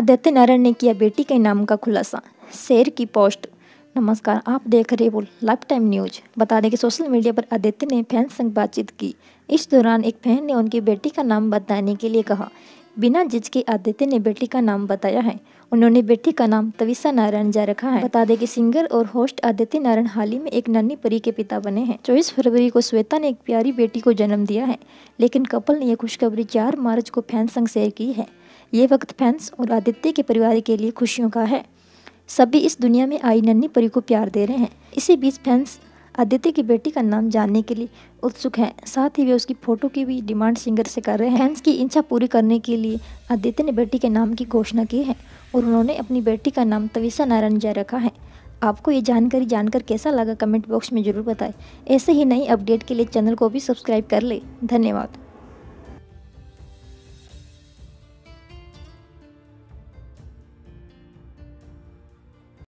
आदित्य नारायण ने किया बेटी के नाम का खुलासा शेर की पोस्ट नमस्कार आप देख रहे हो लाइफ टाइम न्यूज बता दें कि सोशल मीडिया पर आदित्य ने फैन संग बातचीत की इस दौरान एक फैन ने उनकी बेटी का नाम बताने के लिए कहा बिना झिझके आदित्य ने बेटी का नाम बताया है उन्होंने बेटी का नाम तविसा नारायण जा रखा है बता दें कि सिंगर और होस्ट आदित्य नारायण हाल ही में एक नन्ही परी के पिता बने हैं चौबीस फरवरी को श्वेता ने एक प्यारी बेटी को जन्म दिया है लेकिन कपल ने यह खुशखबरी चार मार्च को फैन संग शेयर की है ये वक्त फैंस और आदित्य के परिवार के लिए खुशियों का है सभी इस दुनिया में आई नन्नी परी को प्यार दे रहे हैं इसी बीच फैंस आदित्य की बेटी का नाम जानने के लिए उत्सुक हैं साथ ही वे उसकी फ़ोटो की भी डिमांड सिंगर से कर रहे हैं फैंस की इच्छा पूरी करने के लिए आदित्य ने बेटी के नाम की घोषणा की है और उन्होंने अपनी बेटी का नाम तविसा नारायण जय रखा है आपको ये जानकारी जानकर कैसा लगा कमेंट बॉक्स में ज़रूर बताएं ऐसे ही नई अपडेट के लिए चैनल को भी सब्सक्राइब कर ले धन्यवाद